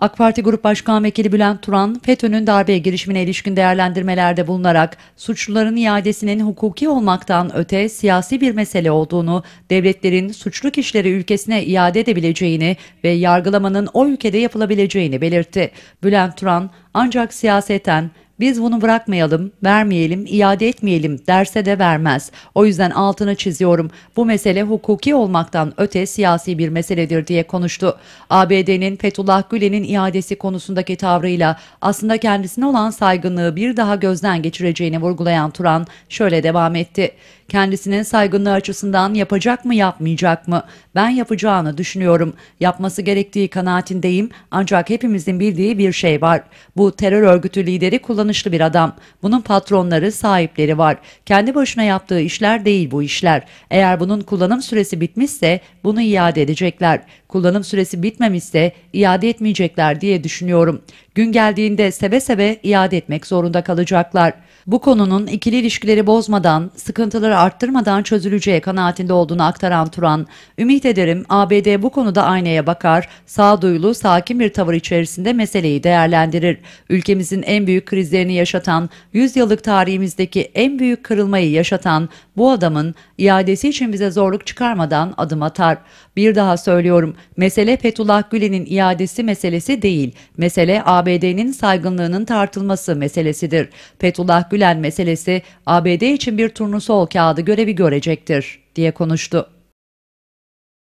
AK Parti Grup Başkan Vekili Bülent Turan, FETÖ'nün darbe girişimine ilişkin değerlendirmelerde bulunarak suçluların iadesinin hukuki olmaktan öte siyasi bir mesele olduğunu, devletlerin suçlu kişileri ülkesine iade edebileceğini ve yargılamanın o ülkede yapılabileceğini belirtti. Bülent Turan, ancak siyaseten biz bunu bırakmayalım, vermeyelim, iade etmeyelim derse de vermez. O yüzden altını çiziyorum. Bu mesele hukuki olmaktan öte siyasi bir meseledir diye konuştu. ABD'nin Fethullah Gülen'in iadesi konusundaki tavrıyla aslında kendisine olan saygınlığı bir daha gözden geçireceğini vurgulayan Turan şöyle devam etti. Kendisinin saygınlığı açısından yapacak mı yapmayacak mı? Ben yapacağını düşünüyorum. Yapması gerektiği kanaatindeyim ancak hepimizin bildiği bir şey var. Bu terör örgütü lideri kullanılmaktadır kullanışlı bir adam. Bunun patronları, sahipleri var. Kendi başına yaptığı işler değil bu işler. Eğer bunun kullanım süresi bitmişse bunu iade edecekler. Kullanım süresi bitmemişse iade etmeyecekler diye düşünüyorum. Gün geldiğinde seve seve iade etmek zorunda kalacaklar bu konunun ikili ilişkileri bozmadan, sıkıntıları arttırmadan çözüleceği kanaatinde olduğunu aktaran Turan, ümit ederim ABD bu konuda aynaya bakar, sağduyulu, sakin bir tavır içerisinde meseleyi değerlendirir. Ülkemizin en büyük krizlerini yaşatan, yüzyıllık tarihimizdeki en büyük kırılmayı yaşatan bu adamın iadesi için bize zorluk çıkarmadan adım atar. Bir daha söylüyorum, mesele Fethullah Gülen'in iadesi meselesi değil, mesele ABD'nin saygınlığının tartılması meselesidir. Fethullah Gülen Gülen meselesi ABD için bir turnusol kağıdı görevi görecektir diye konuştu.